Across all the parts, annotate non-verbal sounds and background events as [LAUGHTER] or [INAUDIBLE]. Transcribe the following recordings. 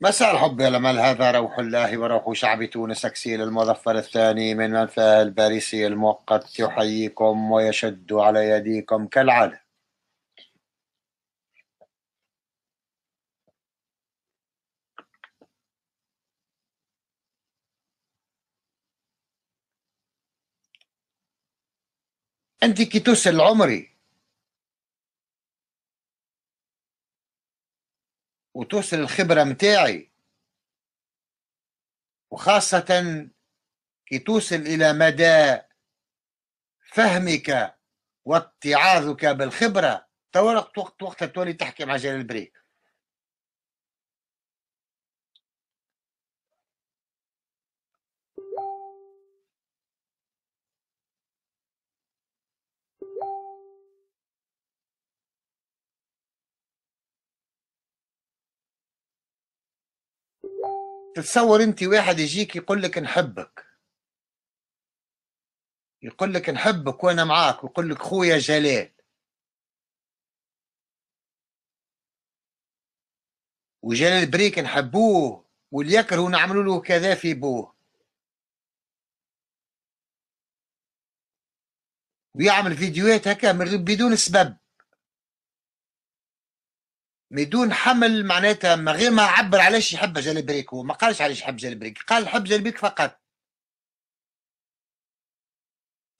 مساء الحب يا لمال هذا روح الله وروح شعب تونس أكسيل المظفر الثاني من منفاه الباريسي المؤقت يحييكم ويشد على يديكم كالعادة أنت كي تسل عمري وتوصل الخبرة متاعي وخاصة كي توصل إلى مدى فهمك واتعاظك بالخبرة وقت وقت تولي تحكي مع جلال البريك تتصور انت واحد يجيك يقول لك نحبك يقول لك نحبك وانا معاك ويقول لك خويا جلال وجلال بريك نحبوه وليكره نعملوا له كذا في بوه ويعمل فيديوهات هكا بدون سبب بدون حمل معناتها من غير ما عبر علاش يحب جالي هو ما قالش علاش يحب بريك قال جالي بريك فقط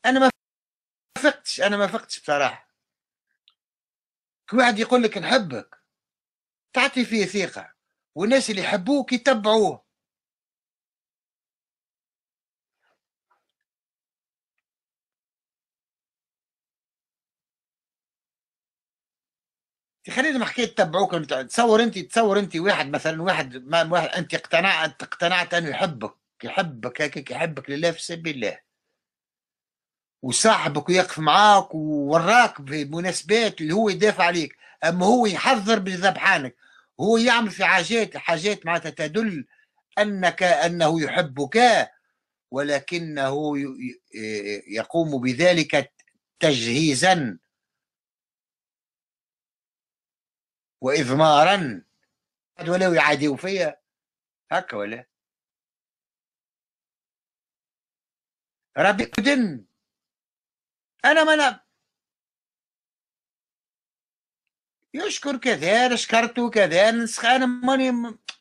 انا ما فقتش انا ما فقتش بصراحه كل واحد يقول لك نحبك تعطي فيه ثقه والناس اللي يحبوك يتبعوه خلينا ما حكيت تبعوك تصور انت تصور انت واحد مثلا واحد ما واحد انت اقتنعت انت اقتنعت انه يحبك يحبك هيك يحبك لله في سبيل الله وصاحبك ويقف معاك ووراك بمناسبات اللي هو يدافع عليك اما هو يحذر بذبحانك هو يعمل في حاجات حاجات معناتها تدل انك انه يحبك ولكنه يقوم بذلك تجهيزا واذمارا قد ولو يعاديو فيا هكا ولا ربي قدن انا ما نعم. يشكر كذا شكرته كذا انا ماني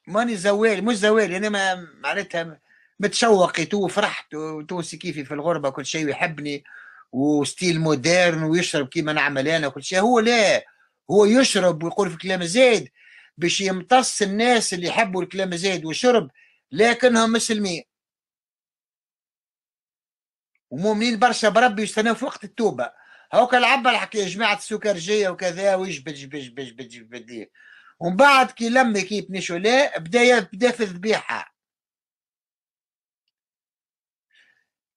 ماني زوال مش زوال انا يعني ما معناتها متشوق تو فرحت وتونسي كيفي في الغربه كل شيء يحبني وستيل موديرن ويشرب كيما نعمل انا وكل شيء هو لا هو يشرب ويقول في كلام زايد باش يمتص الناس اللي يحبوا الكلام زايد وشرب لكنهم مسلمين ومؤمنين برشا بربي يستناو في وقت التوبه هاك العبه الحكايه جماعه السكرجيه وكذا ويجبد جبد جبد جبد ومن بعد كي لم كيف نشولا بدا بدا في الذبيحه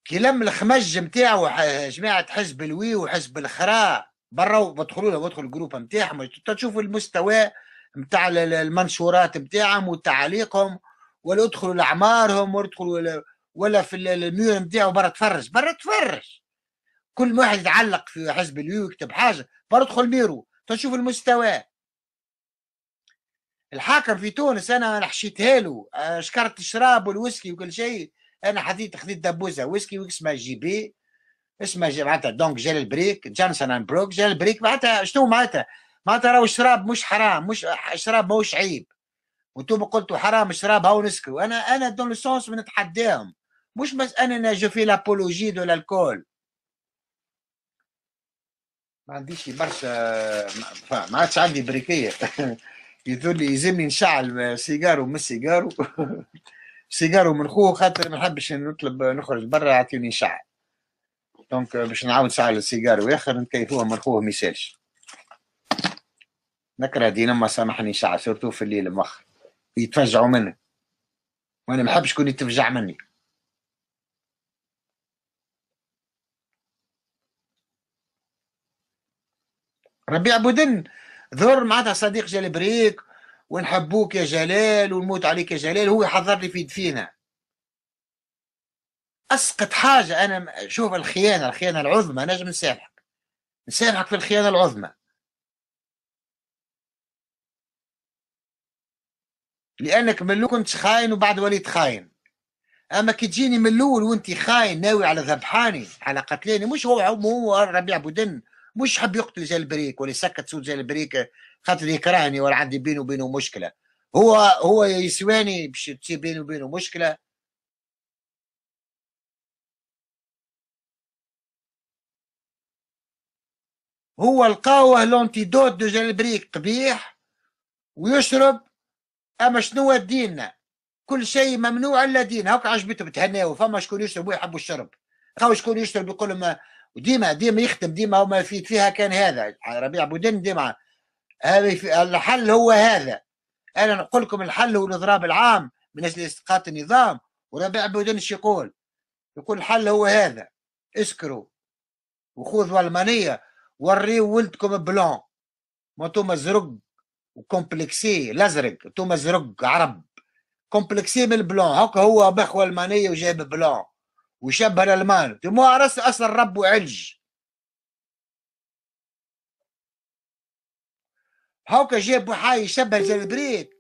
كي لم الخمج نتاعو جماعه حزب الوي وحزب الخرا برا وبدخلوا له بدخل الجروب نتاعهم تشوفوا المستوى نتاع المنشورات نتاعهم وتعاليقهم ولا ادخلوا لاعمارهم وادخلوا ولا في الميول نتاعو برا تفرج برا تفرج كل واحد يتعلق في حزب اليو يكتب حاجه برا ادخل ميرو تشوف المستوى الحاكم في تونس انا حشيتها له أه، شكرت الشراب والويسكي وكل شيء انا حديت خذيت دبوزه ويسكي واسمها جي بي اسمها جي معناتها دونك جيل بريك جانسون اند بروك جيل بريك معناتها شنو معناتها معناتها راهو الشراب مش حرام مش الشراب ماهوش عيب وانتم قلتوا حرام الشراب هاو نسكروا انا انا دون لوسونس سونس نتحداهم مش بس انا جو في لابولوجي دو الكول ما عنديش برشا ما عادش عندي بريكيه [LAUGHS] يظل لي يلزمني نشعل سيجارو من سيجارو [LAUGHS] سيجارو من خوه خاطر ما نحبش نطلب نخرج برا يعطيني شعل دونك باش نعاود ساعه للسيجار واخر نكيفوه مرخوه ما يسالش نكره دينا ما سامحني ساعه سورتو في الليل مؤخر يتفجعوا منه وانا ما نحبش كون يتفجع مني ربيع بودن ذر معناتها صديق جلبريك ونحبوك يا جلال ونموت عليك يا جلال هو يحضر لي في دفينه اسقط حاجه انا شوف الخيانه الخيانه العظمى نجم نسامحك نسامحك في الخيانه العظمى لانك من الاول كنت خاين وبعد وليت خاين اما كي تجيني من الاول وانت خاين ناوي على ذبحاني على قتلاني مش هو هو ربيع بودن مش حب يقتل البريك ولا يسكت صوت البريك خاطر يكرهني ولا عندي بينه وبينه مشكله هو هو يسواني باش تصير بينه وبينه مشكله هو القهوة لونتيدوت دو جلبريك قبيح ويشرب أما شنو ديننا كل شيء ممنوع الا دين هاك عجبته بتهناو فما شكون يشرب ويحبوا الشرب قهوه شكون يشرب يقول لهم وديما ديما يخدم ديما وما يفيد فيها كان هذا ربيع بودن ديما الحل هو هذا انا نقول لكم الحل هو الاضراب العام من اجل اسقاط النظام وربيع بودن يقول يقول الحل هو هذا اسكروا وخذوا المانيه وريو ولدكم بلون ما توما زرق وكومبلكسي لازرق توما زرق عرب كومبلكسي من البلون هكا هو بخوة المانية وجاب بلون وشبه الالمان مو عرس اصلا رب وعلج هاكا جاب حي شبه الجلبريت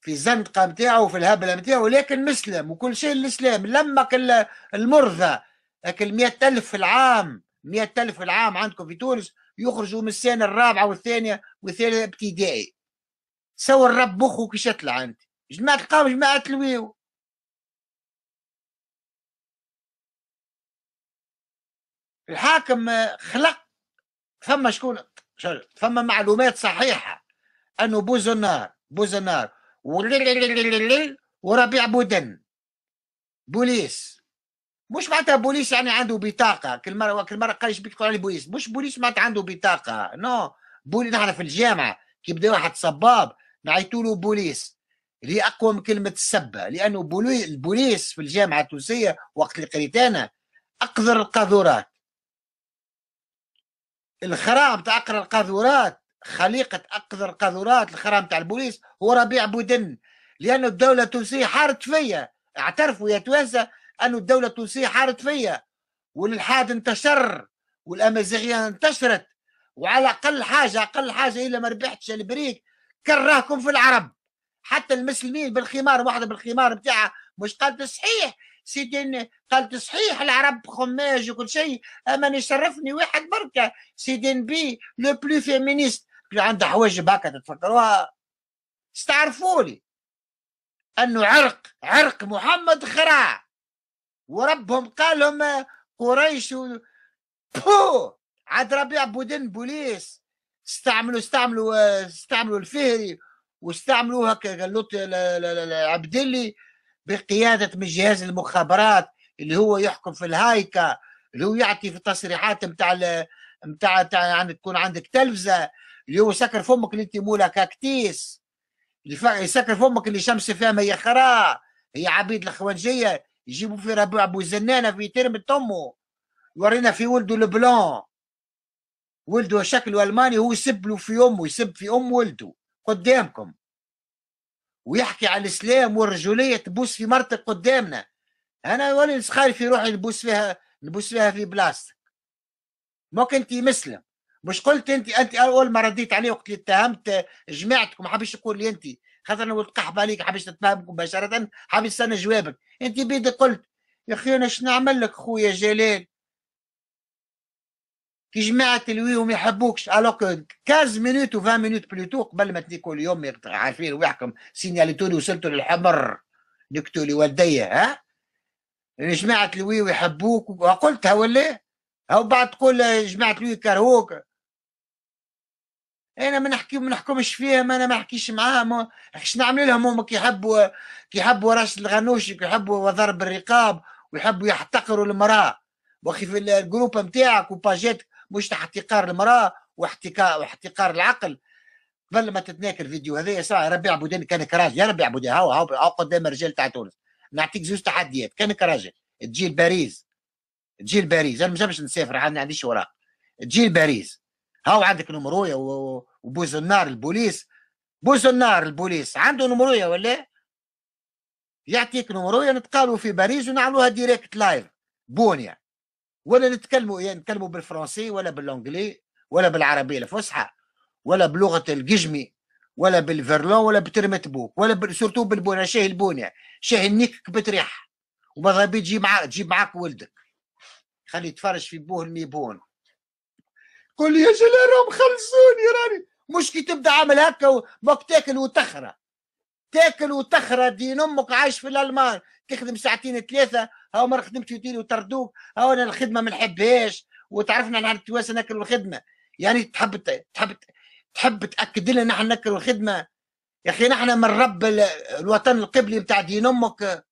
في الزندقه نتاعو في الهبله نتاعو لكن مسلم وكل شيء الاسلام لما كل المرضى اكل مئة ألف في العام مئة ألف العام عندكم في تونس يخرجوا من السنة الرابعة والثانية والثالثة ابتدائي سوى الرب بخو كشتلة عندي جماعة القوم جماعة الويو الحاكم خلق فما شكون فما معلومات صحيحة أنه بوز النار وربيع بودن بوليس مش معناتها بوليس يعني عنده بطاقه كل مره كل مره قال شبيك تقول عليه بوليس مش بوليس معناتها عنده بطاقه نو بوليس نحن في الجامعه كي بدا واحد صباب نعيطوا له بوليس اللي اقوى من كلمه السبه لانه بولي... البوليس في الجامعه التونسيه وقت اللي قريت انا اقذر القاذورات الخرام تاع أقرى القاذورات خليقه اقذر القاذورات الخرام تاع البوليس هو ربيع بودن لانه الدولة التونسية حارت فيا اعترفوا يا توانسة أن الدولة التونسية حارت فيا والإلحاد انتشر والأمازيغية انتشرت وعلى أقل حاجة أقل حاجة إلا ما ربحتش البريك كرهكم في العرب حتى المسلمين بالخمار واحدة بالخمار بتاعها مش قالت صحيح سيدي قالت صحيح العرب خماج وكل شيء اما يشرفني واحد بركه سيدي بي لو بلو فيمينيست عنده حواجب هكا تتفكروها استعرفوا لي انه عرق عرق محمد خراع وربهم قالهم قريش و... بو عاد ربيع بودن بوليس استعملوا استعملوا استعملوا الفهري واستعملوا هكا قالوا العبدلي بقياده من جهاز المخابرات اللي هو يحكم في الهايكا اللي هو يعطي في التصريحات نتاع نتاع عن تكون عندك تلفزه اللي هو سكر فمك اللي انت مولا كاكتيس اللي يسكر فمك اللي شمس فيها ما هي خرا هي عبيد الخوانجيه يجيبوا في ربيع ابو زنانه في ترم امه يورينا في ولده البلون ولده شكله الماني هو يسب له في امه يسب في ام ولده قدامكم ويحكي على الاسلام والرجوليه تبوس في مرتك قدامنا انا ولي نسخالي في روحي نبوس فيها نبوس فيها في بلاستك ممكن انت مسلم مش قلت انت انت اول ما رديت عليه وقت اللي اتهمت جماعتكم ما حبيتش تقول لي انت خاطر نقول ولد قحب عليك حبيت نتفاهمك مباشره حبيت تستنى جوابك انت بيدي قلت يا اخي انا شنو نعمل لك خويا جلال كي جماعة الوي وما يحبوكش الوغ 15 مينوت و 20 مينوت بلوتو قبل ما تنيكو اليوم عارفين ويحكم سينياليتوني وصلتوا للحمر نكتوا لي والديا ها يعني جماعة الوي ويحبوك وقلتها ولا هاو بعد تقول جماعة الوي كرهوك انا ما نحكي ما نحكمش فيهم انا ما نحكيش معاهم ايش نعمل لهم هما كيحبوا كيحبوا راس الغنوشي كيحبوا ضرب الرقاب ويحبوا يحتقروا المراه واخي في الجروب نتاعك وباجاتك مش احتقار المراه واحتقار واحتقار العقل قبل ما تتناكر الفيديو هذا يا ربيع بودين كانك راجل يا ربيع بودين هاو هاو, قدام الرجال تاع تونس نعطيك زوج تحديات كانك راجل تجي لباريس تجي لباريس انا ما نسافر ما عنديش اوراق تجي لباريس هاو عندك نمرويه النار البوليس النار البوليس عنده نمرويه ولا يعطيك نمرويه نتقالوا في باريس ونعملوها ديريكت لايف بونيا ولا نتكلموا يعني نتكلموا بالفرنسي ولا بالانجلي ولا بالعربيه الفصحى ولا بلغه القجمي ولا بالفرلون ولا بترمت بوك ولا ب... سورتو بالبونيا شاهي البونيا يعني. شاهي النيك بتريح وماذا بيجي تجي معاك تجيب معاك ولدك خليه يتفرج في بوه الميبون قول يا جلالهم خلصوني راني مش كي تبدا عامل هكا ماك تاكل وتخرى تاكل وتخرى دين امك عايش في الالمان تخدم ساعتين ثلاثه هاو مره خدمت يديري وتردوك هاو انا الخدمه ما نحبهاش وتعرفنا نحن التواسى ناكل الخدمه يعني تحب تحب تحب تاكد لنا نحن ناكل الخدمه يا اخي نحن من رب الوطن القبلي بتاع دين امك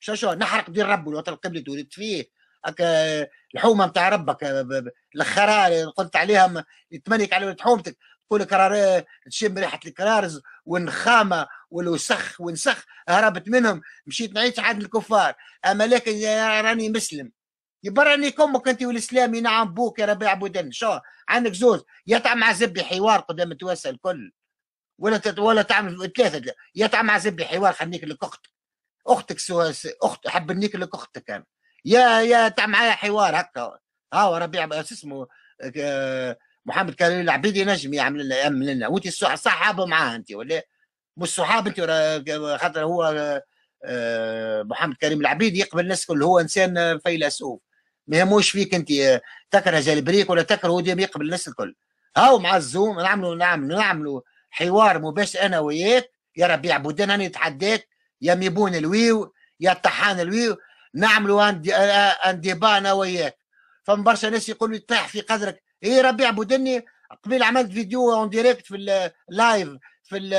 شو شو نحرق دين رب الوطن القبلي تولدت فيه أك... الحومه نتاع ربك الخرا آه، اللي قلت عليها يتمنيك على حومتك تقول كرار تشم ريحه الكرارز والنخامه والوسخ ونسخ هربت منهم مشيت نعيش عند الكفار اما لكن راني مسلم يبرني كمك انت والاسلام ينعم بوك يا ربيع بودن شو عندك زوز يطعم مع زبي حوار قدام توسع الكل ولا ولا تعمل ثلاثه يطعم مع زبي حوار خليك لك اختك اختك سواس اخت حبنيك لك اختك انا يا يا تاع معايا حوار هكا ها ربيع شو اسمه محمد كان العبيدي نجم يعمل لنا يعمل لنا وانت صحاب معاه انت ولا مش صحاب انت خاطر هو آه، محمد كريم العبيد يقبل الناس الكل هو انسان فيلسوف ما يهموش فيك انت تكره جلبريك ولا تكره وديم يقبل الناس الكل هاو مع الزوم نعملوا نعملوا نعملوا حوار مباشر انا وياك يا ربيع بودان انا نتحداك يا ميبون الويو يا طحان الويو نعملوا انديبانا آه، آه، آه، وياك فما برشا ناس يقولوا طيح في قدرك اي ربيع بودني قبيل عملت فيديو اون ديريكت في اللايف في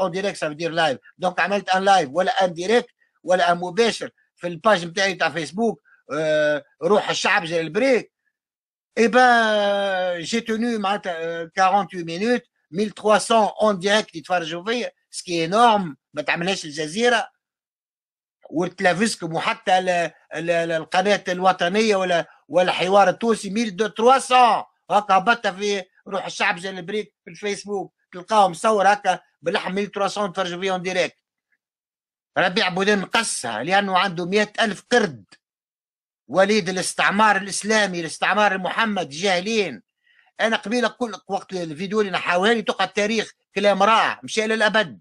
اون ديريكت دير لايف دونك عملت ان لايف ولا ان ديريكت ولا ان مباشر في الباج نتاعي تاع فيسبوك أه روح الشعب جاي البريك اي با جي توني معناتها 48 مينوت 1300 اون ديريكت يتفرجوا فيا سكي انورم ما تعملهاش الجزيره والتلفزيون وحتى القناه الوطنيه ولا ولا حوار التونسي 1300 هكا هبطها في روح الشعب جنبريك في الفيسبوك تلقاهم مصور هكا بلحم 1300 تفرجوا فيهم ديريكت ربيع بودين قصها لانه عنده مئة الف قرد وليد الاستعمار الاسلامي الاستعمار المحمد جاهلين انا قبيله كل وقت الفيديو اللي نحاولها تقعد تاريخ كلام راه مشى للابد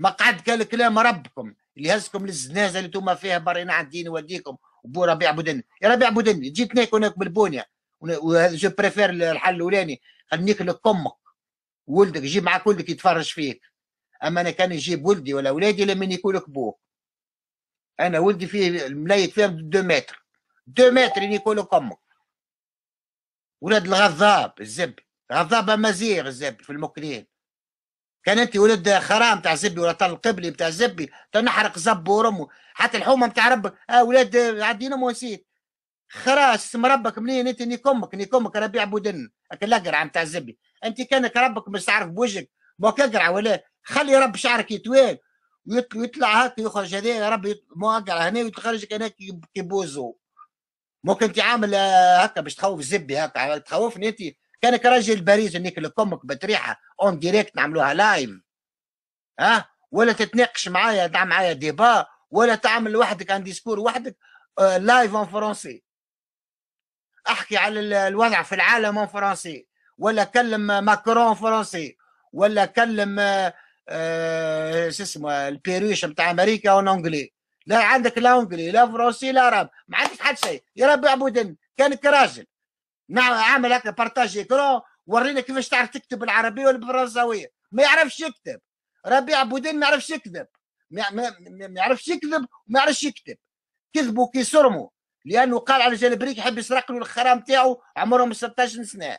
ما قعد قال كلام ربكم اللي هزكم للزنازه اللي انتم فيها برينا عن دين والديكم وبو ربيع بودن يا ربيع بودن جيت ناكل هناك بالبونيه وهذا جو بريفير الحل الاولاني خليك لك امك ولدك جيب معك ولدك يتفرج فيك اما انا كان نجيب ولدي ولا ولادي لما يكون كبوه انا ولدي فيه الملايك فيهم دو متر دو متر يكون امك ولاد الغضاب الزب غضاب مزير الزب في المكرين كان انت ولد خرام تاع زبي ولا طن القبلي تاع زبي تنحرق زب ورمو حتى الحومه نتاع اه اولاد آه، عدينا خراس اسم ربك منين انت نيكمك نيكمك ربيع بودن الاقرع نتاع زبي انت كانك ربك مش تعرف بوجهك ماك اقرع ولا خلي رب شعرك يتوال ويطلع هكا يخرج هذا يا رب مو اقرع هنا ويتخرج هناك كيبوزو ممكن انت عامل آه، هكا باش تخوف زبي هكا تخوفني انت كانك راجل باريس انك الكوميك بتريحه اون ديريكت نعملوها لايف ها ولا تتناقش معايا دعم معايا ديبا ولا تعمل وحدك ان ديسكور وحدك لايف اون فرونسي احكي على الوضع في العالم اون فرونسي ولا كلم ماكرون فرونسي ولا كلم آه، آه، شو اسمه البيروش بتاع امريكا اون انجلي لا عندك لا انجلي لا فرنسي لا عرب ما عندك حد شيء يا رب عبودن كانك راجل عامل نعم، هكا بارتاج اكرون ورينا كيفاش تعرف تكتب بالعربيه ولا بالفرنساويه ما يعرفش يكتب ربيع بودين ما يعرفش يكذب ما يعرفش يكذب وما يعرفش يكتب كذبوا كي سرموا لانه قال على جلبريك يحب يسرق له الخرام تاعو عمرهم 16 سنه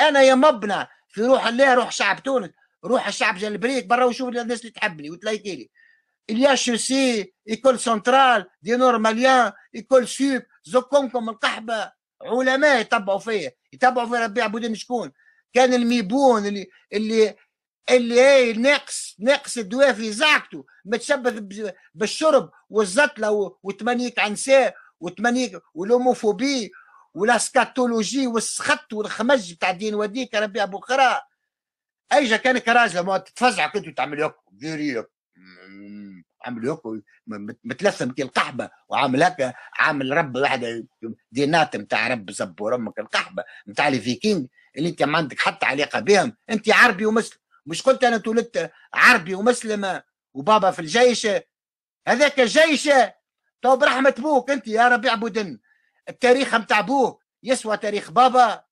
انا يا مبنى في روح الله روح شعب تونس روح الشعب جلبريك برا وشوف الناس اللي تحبني وتلايكي لي اليا شوسي ايكول سنترال دي نورماليان ايكول سوب زكمكم القحبه علماء يتبعوا فيا يتبعوا في ربيع بودين شكون كان الميبون اللي اللي اللي هي ناقص ناقص الدواء في زعكته متشبث بالشرب والزطله وتمنيك عنساء وتمنيك والهوموفوبي والاسكاتولوجي والسخط والخمج بتاع الدين وديك ربيع بوخرا اجا كانك راجل ما تتفزع كنت تعمل هكا عمل هيك متلثم كي القحبه وعامل هكا عامل رب واحد دينات نتاع رب زبور امك القحبه نتاع لي اللي انت ما عندك حتى علاقه بهم انت عربي ومسلم مش قلت انا تولدت عربي ومسلمه وبابا في الجيش هذاك الجيش تو برحمه بوك انت يا ربي اعبدن التاريخ نتاع بوك يسوى تاريخ بابا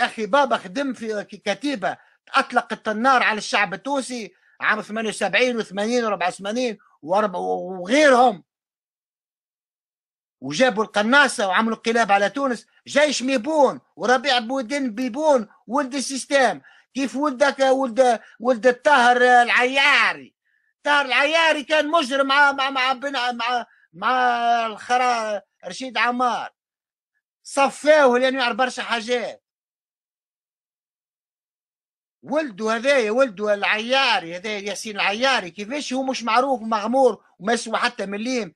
اخي بابا خدم في كتيبه اطلقت النار على الشعب التونسي عام 78 و80 و84 وغيرهم وجابوا القناصة وعملوا انقلاب على تونس جيش ميبون وربيع بودين بيبون ولد السيستم كيف ولدك ولد ولد الطاهر العياري طاهر العياري كان مجرم مع مع مع مع, مع, مع الخرا رشيد عمار صفاوه لانه يعرف برشا حاجات ولده هذايا ولده العياري هذايا ياسين العياري كيفاش هو مش معروف مغمور وما اسمه حتى مليم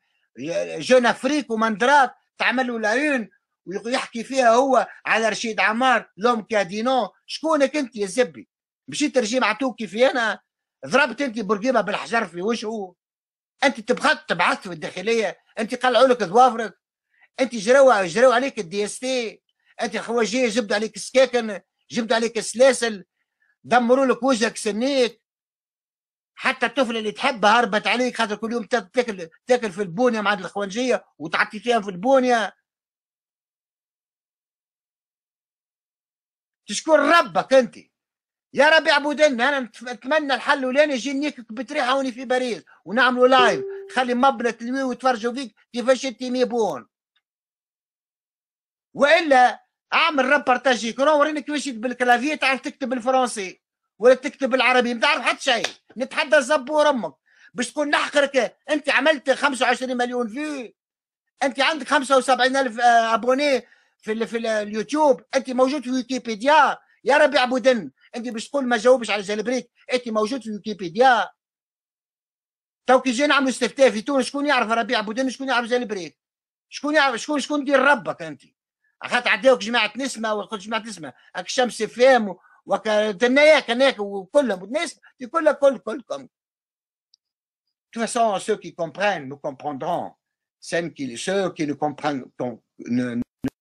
جون افريك ومندرات تعمل له لايون ويحكي فيها هو على رشيد عمار لوم كادينو شكونك انت يا زبي مشيت رجيم معتوك كيفي انا ضربت انت برقيبه بالحجر في وجهه انت تبخط تبعث في الداخليه انت قلعوا لك ظوافرك انت جروا جروا عليك الدي اس تي انت خواجيه جبدوا عليك السكاكن جبدوا عليك السلاسل دمروا لك وجهك سنيك حتى الطفله اللي تحبها هربت عليك خاطر كل يوم تاكل تاكل في البونيه مع الخوانجيه وتعطي فيها في البونيه تشكر ربك انت يا ربي اعبدنا انا نتمنى الحل الاولاني يجي نيك بتريحه هوني في باريس ونعملوا لايف خلي مبنى تلوي وتفرجوا فيك كيفاش انت ميبون والا اعمل راب بارتاجي كون وريني كيفاش بالكلافيه تعرف تكتب بالفرنسي ولا تكتب بالعربي ما تعرف حتى شيء نتحدى زبور امك باش تكون نحقرك انت عملت 25 مليون في انت عندك 75 الف آه، ابوني في الـ في اليوتيوب انت موجود في ويكيبيديا يا ربيع بودن انت باش تقول ما جاوبش على جلبريك انت موجود في ويكيبيديا تو كي جينا نعملوا استفتاء في تونس شكون يعرف ربيع بودن شكون يعرف جلبريك شكون يعرف شكون شكون دير ربك انت اخذت عداوك جماعه نسمه وقلت جماعه نسمه اك شمس فام وكتناياك هناك وكلهم والناس كلها كل كلكم De toute façon, ceux qui comprennent, nous comprendrons. Ceux qui, ceux qui ne comprennent, ne,